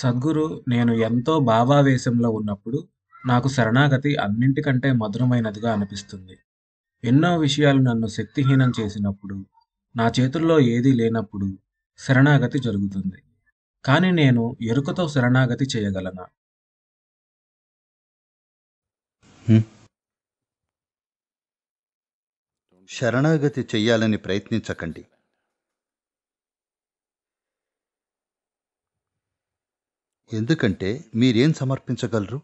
సద్గురు నేను ఎంతో భావావేశంలో ఉన్నప్పుడు నాకు శరణాగతి అన్నింటికంటే మధురమైనదిగా అనిపిస్తుంది ఎన్నో విషయాలు నన్ను శక్తిహీనం చేసినప్పుడు నా చేతుల్లో ఏదీ లేనప్పుడు శరణాగతి జరుగుతుంది కానీ నేను ఎరుకతో శరణాగతి చేయగలనా శరణాగతి చెయ్యాలని ప్రయత్నించకండి ఎందుకంటే మీరేం సమర్పించగలరు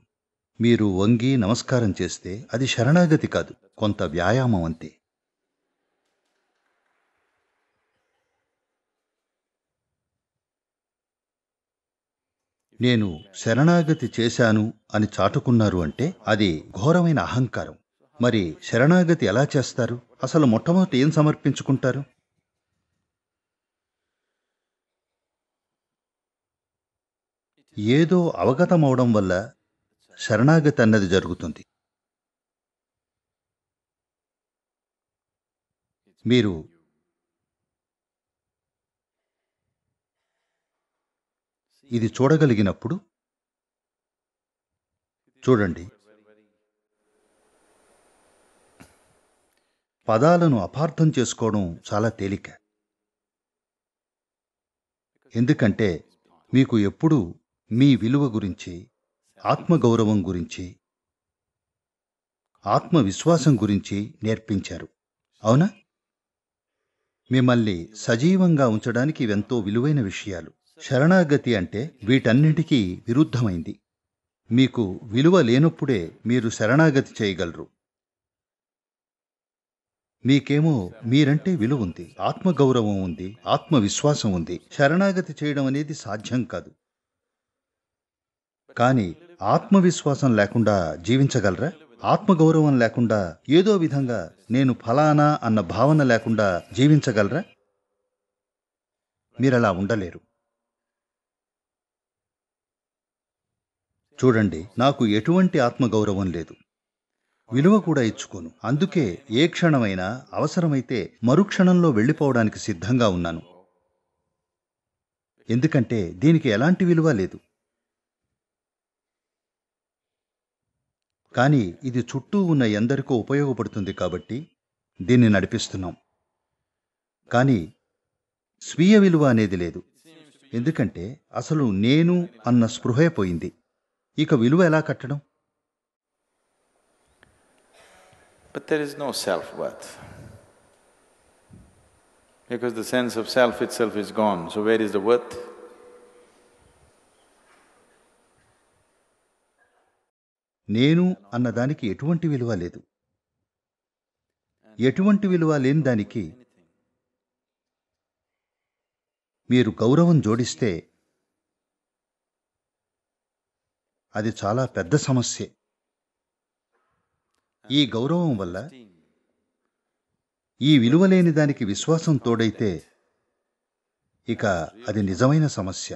మీరు వంగి నమస్కారం చేస్తే అది శరణాగతి కాదు కొంత వ్యాయామం అంతే నేను శరణాగతి చేశాను అని చాటుకున్నారు అంటే అది ఘోరమైన అహంకారం మరి శరణాగతి ఎలా చేస్తారు అసలు మొట్టమొదటి ఏం సమర్పించుకుంటారు ఏదో అవగతమవడం వల్ల శరణాగతి అన్నది జరుగుతుంది మీరు ఇది చూడగలిగినప్పుడు చూడండి పదాలను అపార్థం చేసుకోవడం చాలా తేలిక ఎందుకంటే మీకు ఎప్పుడూ మీ విలువ గురించి ఆత్మగౌరవం గురించి ఆత్మవిశ్వాసం గురించి నేర్పించారు అవునా మిమ్మల్ని సజీవంగా ఉంచడానికి ఇవెంతో విలువైన విషయాలు శరణాగతి అంటే వీటన్నిటికీ విరుద్ధమైంది మీకు విలువ లేనప్పుడే మీరు శరణాగతి చేయగలరు మీకేమో మీరంటే విలువ ఉంది ఆత్మగౌరవం ఉంది ఆత్మవిశ్వాసం ఉంది శరణాగతి చేయడం అనేది సాధ్యం కాదు కానీ ఆత్మవిశ్వాసం లేకుండా జీవించగలరా ఆత్మగౌరవం లేకుండా ఏదో విధంగా నేను ఫలానా అన్న భావన లేకుండా జీవించగలరా మీరలా ఉండలేరు చూడండి నాకు ఎటువంటి ఆత్మగౌరవం లేదు విలువ కూడా ఇచ్చుకోను అందుకే ఏ క్షణమైనా అవసరమైతే మరుక్షణంలో వెళ్ళిపోవడానికి సిద్ధంగా ఉన్నాను ఎందుకంటే దీనికి ఎలాంటి విలువ లేదు కానీ ఇది చుట్టూ ఉన్న ఎందరికో ఉపయోగపడుతుంది కాబట్టి దీన్ని నడిపిస్తున్నాం కానీ స్వీయ విలువ అనేది లేదు ఎందుకంటే అసలు నేను అన్న స్పృహే పోయింది ఇక విలువ ఎలా కట్టడం But there is no self-worth. Because the sense of self itself is gone, so where is the worth? నేను అన్నదానికి ఎటువంటి విలువ లేదు ఎటువంటి విలువ లేని దానికి మీరు గౌరవం జోడిస్తే అది చాలా పెద్ద సమస్యే ఈ గౌరవం వల్ల ఈ విలువ లేని దానికి విశ్వాసం తోడైతే ఇక అది నిజమైన సమస్య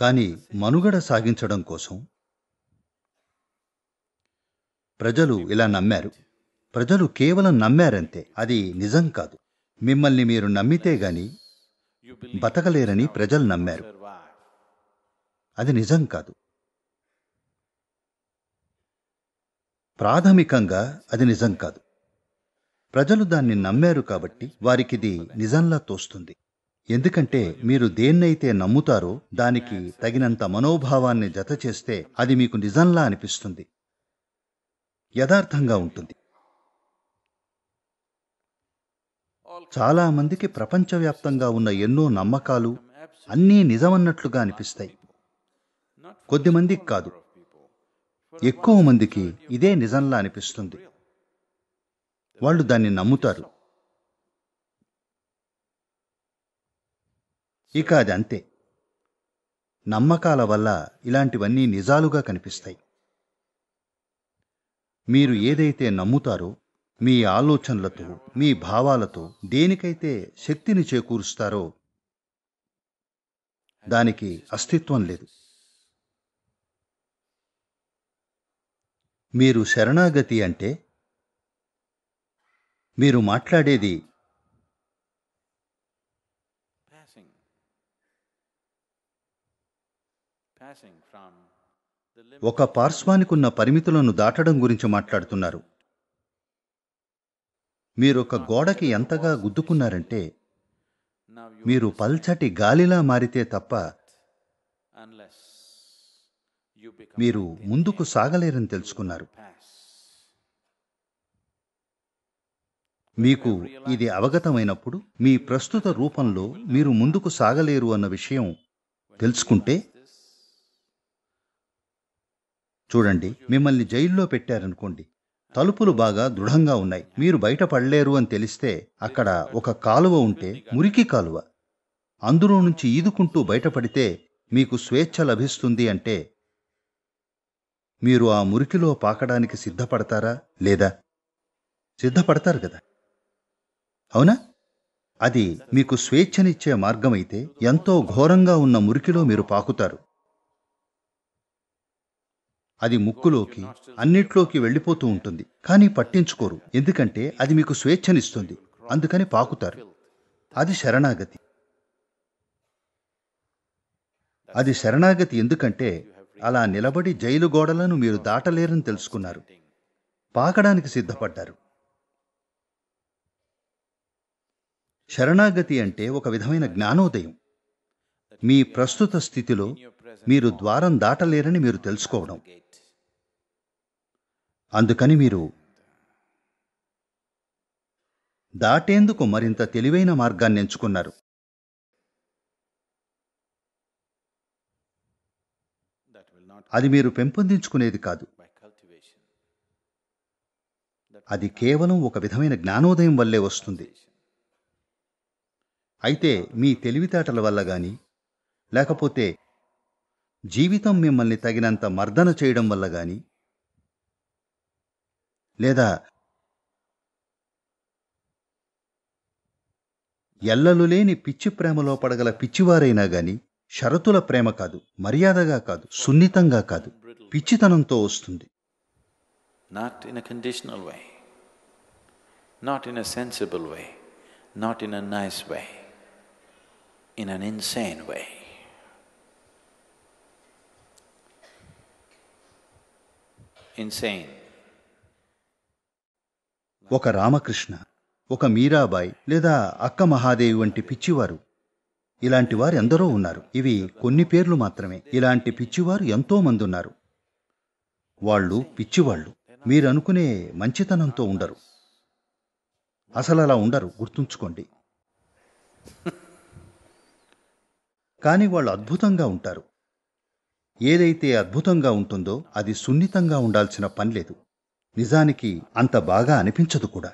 కానీ మనుగడ సాగించడం కోసం ప్రజలు ఇలా నమ్మారు ప్రజలు కేవలం నమ్మారంతే అది నిజం కాదు మిమ్మల్ని మీరు నమ్మితే గాని బతకలేరని ప్రజలు నమ్మారు అది నిజం కాదు ప్రాథమికంగా అది నిజం కాదు ప్రజలు దాన్ని నమ్మారు కాబట్టి వారికిది నిజంలా తోస్తుంది ఎందుకంటే మీరు దేన్నైతే నమ్ముతారో దానికి తగినంత మనోభావాన్ని జత చేస్తే అది మీకు నిజంలా అనిపిస్తుంది యథార్థంగా ఉంటుంది చాలామందికి ప్రపంచవ్యాప్తంగా ఉన్న ఎన్నో నమ్మకాలు అన్నీ నిజమన్నట్లుగా అనిపిస్తాయి కొద్దిమందికి కాదు ఎక్కువ మందికి ఇదే నిజంలా అనిపిస్తుంది వాళ్ళు దాన్ని నమ్ముతారు ఇక అది అంతే నమ్మకాల వల్ల ఇలాంటివన్నీ నిజాలుగా కనిపిస్తాయి మీరు ఏదైతే నమ్ముతారో మీ ఆలోచనలతో మీ భావాలతో దేనికైతే శక్తిని చేకూరుస్తారో దానికి అస్తిత్వం లేదు మీరు శరణాగతి అంటే మీరు మాట్లాడేది ఒక పార్శ్వానికున్న పరిమితులను దాటడం గురించి మాట్లాడుతున్నారు మీరొక గోడకి ఎంతగా గుద్దుకున్నారంటే మీరు పల్చటి గాలిలా మారితే తప్ప మీరు ముందుకు సాగలేరని తెలుసుకున్నారు మీకు ఇది అవగతమైనప్పుడు మీ ప్రస్తుత రూపంలో మీరు ముందుకు సాగలేరు అన్న విషయం తెలుసుకుంటే చూడండి మిమ్మల్ని జైల్లో పెట్టారనుకోండి తలుపులు బాగా దృఢంగా ఉన్నాయి మీరు బయటపడలేరు అని తెలిస్తే అక్కడ ఒక కాలువ ఉంటే మురికి కాలువ అందులో నుంచి ఈదుకుంటూ బయటపడితే మీకు స్వేచ్ఛ లభిస్తుంది అంటే మీరు ఆ మురికిలో పాకడానికి సిద్ధపడతారా లేదా సిద్ధపడతారు కదా అవునా అది మీకు స్వేచ్ఛనిచ్చే మార్గమైతే ఎంతో ఘోరంగా ఉన్న మురికిలో మీరు పాకుతారు అది ముక్కులోకి అన్నిట్లోకి వెళ్ళిపోతూ ఉంటుంది కానీ పట్టించుకోరు ఎందుకంటే అది మీకు స్వేచ్ఛనిస్తుంది అందుకని పాకుతారు అది శరణాగతి అది శరణాగతి ఎందుకంటే అలా నిలబడి జైలు గోడలను మీరు దాటలేరని తెలుసుకున్నారు పాకడానికి సిద్ధపడ్డారు శరణాగతి అంటే ఒక విధమైన జ్ఞానోదయం మీ ప్రస్తుత స్థితిలో మీరు ద్వారం దాటలేరని మీరు తెలుసుకోవడం అందుకని మీరు దాటేందుకు మరింత తెలివైన మార్గాన్ని ఎంచుకున్నారు అది మీరు పెంపొందించుకునేది కాదు అది కేవలం ఒక విధమైన జ్ఞానోదయం వల్లే వస్తుంది అయితే మీ తెలివితేటల వల్ల కానీ లేకపోతే జీవితం మిమ్మల్ని తగినంత మర్దన చేయడం వల్ల గాని లేదా ఎల్లలు లేని పిచ్చి ప్రేమలో పడగల పిచ్చివారైనా గాని షరతుల ప్రేమ కాదు మర్యాదగా కాదు సున్నితంగా కాదు పిచ్చితనంతో వస్తుంది not in conditional way not in sensible way not in nice way in an insane way ఒక రామకృష్ణ ఒక మీరాబాయ్ లేదా అక్క మహాదేవి వంటి పిచ్చివారు ఇలాంటి వారు ఎందరో ఉన్నారు ఇవి కొన్ని పేర్లు మాత్రమే ఇలాంటి పిచ్చివారు ఎంతో మంది ఉన్నారు వాళ్ళు పిచ్చివాళ్ళు మీరనుకునే మంచితనంతో ఉండరు అసలు అలా ఉండరు గుర్తుంచుకోండి కానీ వాళ్ళు అద్భుతంగా ఉంటారు ఏదైతే అద్భుతంగా ఉంటుందో అది సున్నితంగా ఉండాల్సిన పనిలేదు నిజానికి అంత బాగా అనిపించదు కూడా